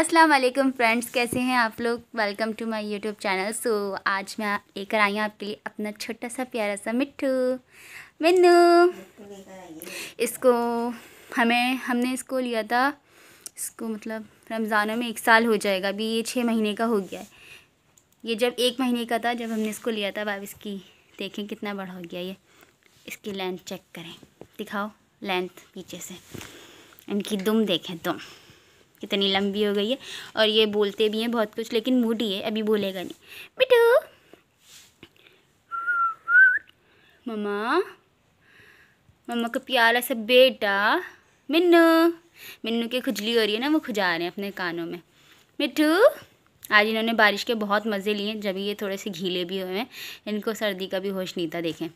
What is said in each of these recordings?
अस्सलाम वालेकुम फ्रेंड्स कैसे हैं आप लोग welcome to my YouTube channel so आज मैं लेकर आई हूँ आपके लिए अपना छोटा सा प्यारा सा मिट्टू मिन्नू इसको हमें हमने इसको लिया था इसको मतलब रमज़ानों में एक साल हो जाएगा अभी ये छः महीने का हो गया है ये जब एक महीने का था जब हमने इसको लिया था अब इसकी देखें कितना बड़ा हो गया ये इसकी लेंथ चेक करें दिखाओ लेंथ पीछे से इनकी दुम देखें दुम कितनी लंबी हो गई है और ये बोलते भी हैं बहुत कुछ लेकिन मूडी है अभी बोलेगा नहीं बिटू ममा ममा का प्यारा सा बेटा मिन्नू मिन्नू की खुजली हो रही है ना वो खुजा रहे हैं अपने कानों में मिठू आज इन्होंने बारिश के बहुत मज़े लिए जब ये थोड़े से घीले भी हुए हैं इनको सर्दी का भी होश नहीं था देखें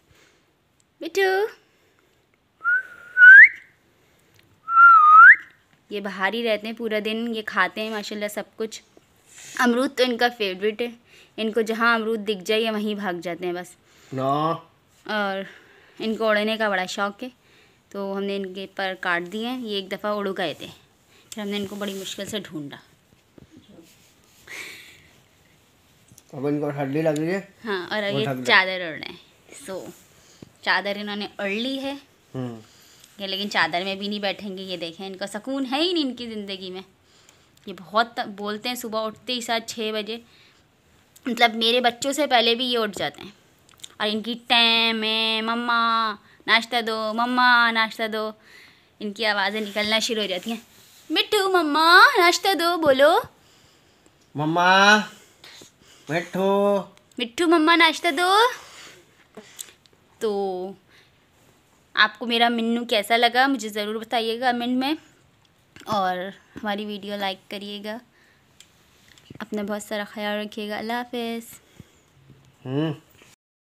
मिठू ये बाहर ही रहते हैं पूरा दिन ये खाते हैं माशाल्लाह सब कुछ अमरूद तो इनका फेवरेट है इनको जहाँ अमरूद दिख जाए ये वहीं भाग जाते हैं बस ना और इनको उड़ने का बड़ा शौक़ है तो हमने इनके पर काट दिए हैं ये एक दफ़ा उड़ गए थे फिर हमने इनको बड़ी मुश्किल से ढूंढा अब इनको हड्डी लग रही है हाँ और ये चादर उड़ रहे हैं सो चादर इन्होंने उड़ ली है हम्म। बैठे लेकिन चादर में भी नहीं बैठेंगे ये देखें इनका सुकून है ही नहीं इनकी ज़िंदगी में ये बहुत बोलते हैं सुबह उठते ही साथ छः बजे मतलब मेरे बच्चों से पहले भी ये उठ जाते हैं और इनकी टैम है मम्मा नाश्ता दो मम्मा नाश्ता दो इनकी आवाज़ें निकलना शुरू हो जाती हैं मिट्टू मम्मा नाश्ता दो बोलो मम्मा मिट्टू मिट्टू मम्मा नाश्ता दो तो आपको मेरा मेन्यू कैसा लगा मुझे ज़रूर बताइएगा कमेंट में और हमारी वीडियो लाइक करिएगा अपना बहुत सारा ख्याल रखिएगा अल्लाह हाफ